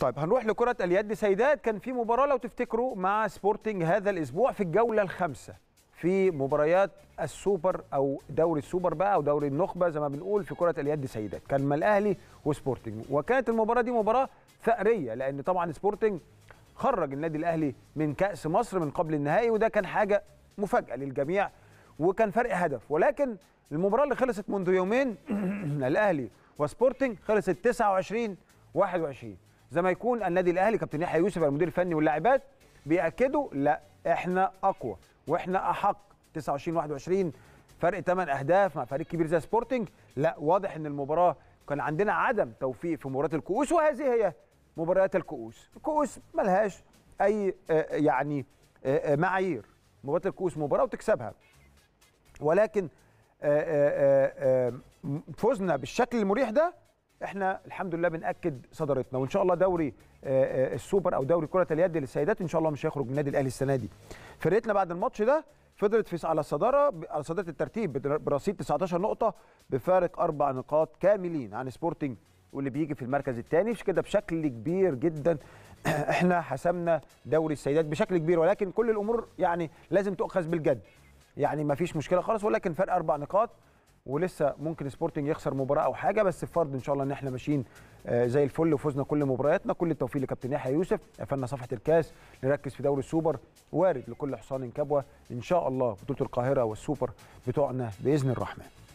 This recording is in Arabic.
طيب هنروح لكرة اليد سيدات كان في مباراة لو تفتكروا مع سبورتنج هذا الأسبوع في الجولة الخامسة في مباريات السوبر أو دوري السوبر بقى أو دوري النخبة زي ما بنقول في كرة اليد سيدات كان ما الأهلي وسبورتنج وكانت المباراة دي مباراة ثأرية لأن طبعا سبورتنج خرج النادي الأهلي من كأس مصر من قبل النهائي وده كان حاجة مفاجأة للجميع وكان فرق هدف ولكن المباراة اللي خلصت منذ يومين الأهلي وسبورتنج خلصت 29 21 زي ما يكون النادي الاهلي كابتن يحيى يوسف المدير الفني واللاعبات بياكدوا لا احنا اقوى واحنا احق 29 21 فرق 8 اهداف مع فريق كبير زي سبورتنج لا واضح ان المباراه كان عندنا عدم توفيق في مباراه الكؤوس وهذه هي مباريات الكؤوس الكؤوس ملهاش اي آه، آه، يعني آه، معايير مباراه الكؤوس مباراه وتكسبها ولكن فوزنا بالشكل المريح ده احنا الحمد لله بناكد صدارتنا وان شاء الله دوري آه، آه، السوبر او دوري كره اليد للسيدات ان شاء الله مش هيخرج من النادي الاهلي السنه دي فرقتنا بعد الماتش ده فضلت في على الصداره على صداره الترتيب برصيد 19 نقطه بفارق اربع نقاط كاملين عن سبورتنج واللي بيجي في المركز الثاني كده بشكل كبير جدا احنا حسمنا دوري السيدات بشكل كبير ولكن كل الامور يعني لازم تؤخذ بالجد يعني ما فيش مشكله خالص ولكن فرق اربع نقاط ولسه ممكن سبورتنج يخسر مباراه او حاجه بس فرض ان شاء الله ان احنا ماشيين آه، زي الفل وفوزنا كل مبارياتنا كل التوفيق لكابتن يحيى يوسف قفلنا صفحه الكاس نركز في دوري السوبر وارد لكل حصان كبوه ان شاء الله بطوله القاهره والسوبر بتوعنا باذن الرحمن